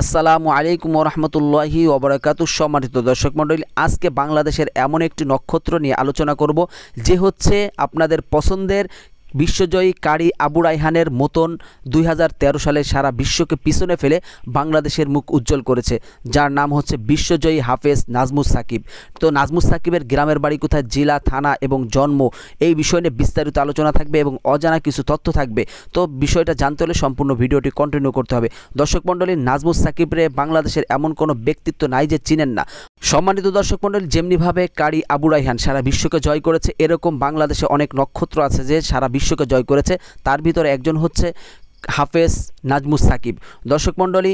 আসসালামু আলাইকুম রহমতুল্লাহি ওবরাকাত সম্মানিত দর্শক মণ্ডলী আজকে বাংলাদেশের এমন একটি নক্ষত্র নিয়ে আলোচনা করব যে হচ্ছে আপনাদের পছন্দের বিশ্বজয়ী কারি আবু রাইহানের মতন দুই সালে সারা বিশ্বকে পিছনে ফেলে বাংলাদেশের মুখ উজ্জ্বল করেছে যার নাম হচ্ছে বিশ্বজয়ী হাফেজ নাজমুস সাকিব তো নাজমুস সাকিবের গ্রামের বাড়ি কোথায় জেলা থানা এবং জন্ম এই বিষয় নিয়ে বিস্তারিত আলোচনা থাকবে এবং অজানা কিছু তথ্য থাকবে তো বিষয়টা জানতে হলে সম্পূর্ণ ভিডিওটি কন্টিনিউ করতে হবে দর্শক মণ্ডলী নাজমুস সাকিবরে বাংলাদেশের এমন কোনো ব্যক্তিত্ব নাই যে চিনেন না সম্মানিত দর্শক মণ্ডল যেমনিভাবে কারি আবু রাইহান সারা বিশ্বকে জয় করেছে এরকম বাংলাদেশে অনেক নক্ষত্র আছে যে সারা বিশ্বকে জয় করেছে তার ভিতরে একজন হচ্ছে হাফেজ নাজমুস সাকিব দর্শক মণ্ডলী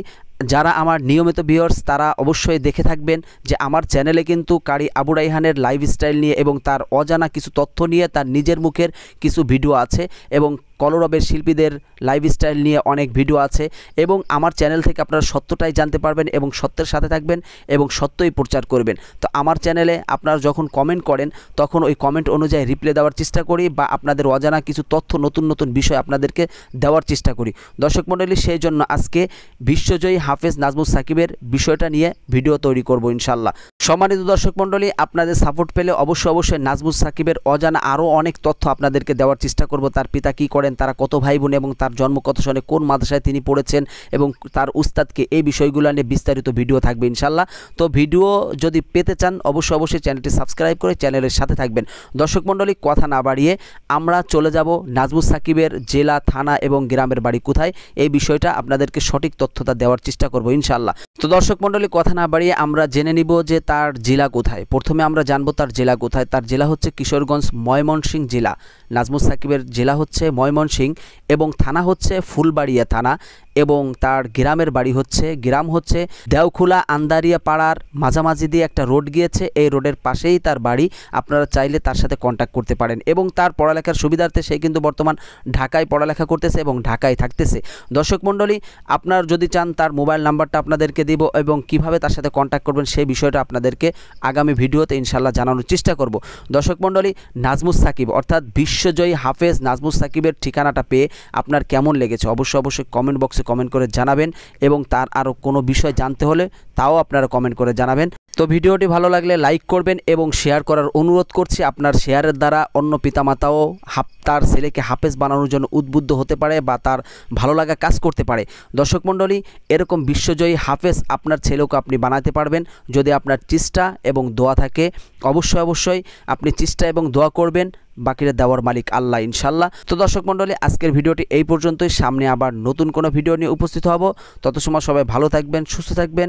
যারা আমার নিয়মিত ভিউয়ার্স তারা অবশ্যই দেখে থাকবেন যে আমার চ্যানেলে কিন্তু কারি আবু রাইহানের লাইফস্টাইল নিয়ে এবং তার অজানা কিছু তথ্য নিয়ে তার নিজের মুখের কিছু ভিডিও আছে এবং কলরবের শিল্পীদের লাইফস্টাইল নিয়ে অনেক ভিডিও আছে এবং আমার চ্যানেল থেকে আপনারা সত্যটাই জানতে পারবেন এবং সত্যের সাথে থাকবেন এবং সত্যই প্রচার করবেন তো আমার চ্যানেলে আপনারা যখন কমেন্ট করেন তখন ওই কমেন্ট অনুযায়ী রিপ্লাই দেওয়ার চেষ্টা করি বা আপনাদের অজানা কিছু তথ্য নতুন নতুন বিষয় আপনাদেরকে দেওয়ার চেষ্টা করি দর্শক মণ্ডলী সেই জন্য আজকে বিশ্বজয়ী হাফেজ নাজমুল সাকিবের বিষয়টা নিয়ে ভিডিও তৈরি করব ইনশাল্লাহ সম্মানিত দর্শক মণ্ডলী আপনাদের সাপোর্ট পেলে অবশ্যই অবশ্যই নাজমুল সাকিবের অজানা আরও অনেক তথ্য আপনাদেরকে দেওয়ার চেষ্টা করব তার পিতা কি করেন তারা কত ভাই বোন এবং তার জন্ম কত সনে কোন মাদ্রাসায় তিনি পড়েছেন এবং তার উস্তাদকে এই বিষয়গুলো নিয়ে বিস্তারিত ভিডিও থাকবে ইনশাল্লাহ তো ভিডিও যদি পেতে চান অবশ্যই অবশ্যই চ্যানেলটি সাবস্ক্রাইব করে চ্যানেলের সাথে থাকবেন দর্শক মণ্ডলী কথা না বাড়িয়ে আমরা চলে যাব নাজমুল সাকিবের জেলা থানা এবং গ্রামের বাড়ি কোথায় এই বিষয়টা আপনাদেরকে সঠিক তথ্যতা দেওয়ার চেষ্টা চেষ্টা করব ইনশাল্লাহ তো দর্শক মণ্ডলী কথা না বাড়িয়ে আমরা জেনে নিব যে তার জেলা কোথায় প্রথমে আমরা জানবো তার জেলা কোথায় তার জেলা হচ্ছে কিশোরগঞ্জ ময়মনসিং জেলা নাজমুল সাকিবের জেলা হচ্ছে ময়মনসিং এবং থানা হচ্ছে ফুলবাড়িয়া থানা এবং তার গ্রামের বাড়ি হচ্ছে গ্রাম হচ্ছে দেওখোলা আন্দারিয়া পাড়ার মাঝামাঝি দিয়ে একটা রোড গিয়েছে এই রোডের পাশেই তার বাড়ি আপনারা চাইলে তার সাথে কন্ট্যাক্ট করতে পারেন এবং তার পড়ালেখার সুবিধার্থে সে কিন্তু বর্তমান ঢাকায় পড়ালেখা করতেছে এবং ঢাকায় থাকতেছে দর্শক মণ্ডলী আপনার যদি চান তার মোবাইল নাম্বারটা আপনাদেরকে দিব এবং কিভাবে তার সাথে কন্ট্যাক্ট করবেন সেই বিষয়টা আপনাদেরকে আগামী ভিডিওতে ইনশাল্লাহ জানানোর চেষ্টা করব দর্শক মণ্ডলী নাজমুস সাকিব অর্থাৎ বিশ্বজয়ী হাফেজ নাজমুস সাকিবের ঠিকানাটা পেয়ে আপনার কেমন লেগেছে অবশ্যই অবশ্যই কমেন্ট বক্সে কমেন্ট করে জানাবেন এবং তার আরও কোনো বিষয় জানতে হলে তাও আপনারা কমেন্ট করে জানাবেন তো ভিডিওটি ভালো লাগলে লাইক করবেন এবং শেয়ার করার অনুরোধ করছি আপনার শেয়ারের দ্বারা অন্য পিতামাতাও হাপ তার ছেলেকে হাফেজ বানানোর জন্য উদ্বুদ্ধ হতে পারে বা তার ভালো লাগা কাজ করতে পারে দর্শক মণ্ডলী এরকম বিশ্বজয়ী হাফেজ আপনার ছেলেকে আপনি বানাতে পারবেন যদি আপনার চেষ্টা এবং দোয়া থাকে অবশ্যই অবশ্যই আপনি চেষ্টা এবং দোয়া করবেন বাকিরা দেওয়ার মালিক আল্লাহ ইনশাল্লাহ তো দর্শক মণ্ডলী আজকের ভিডিওটি এই পর্যন্তই সামনে আবার নতুন কোনো ভিডিও নিয়ে উপস্থিত হব তত সময় সবাই ভালো থাকবেন সুস্থ থাকবেন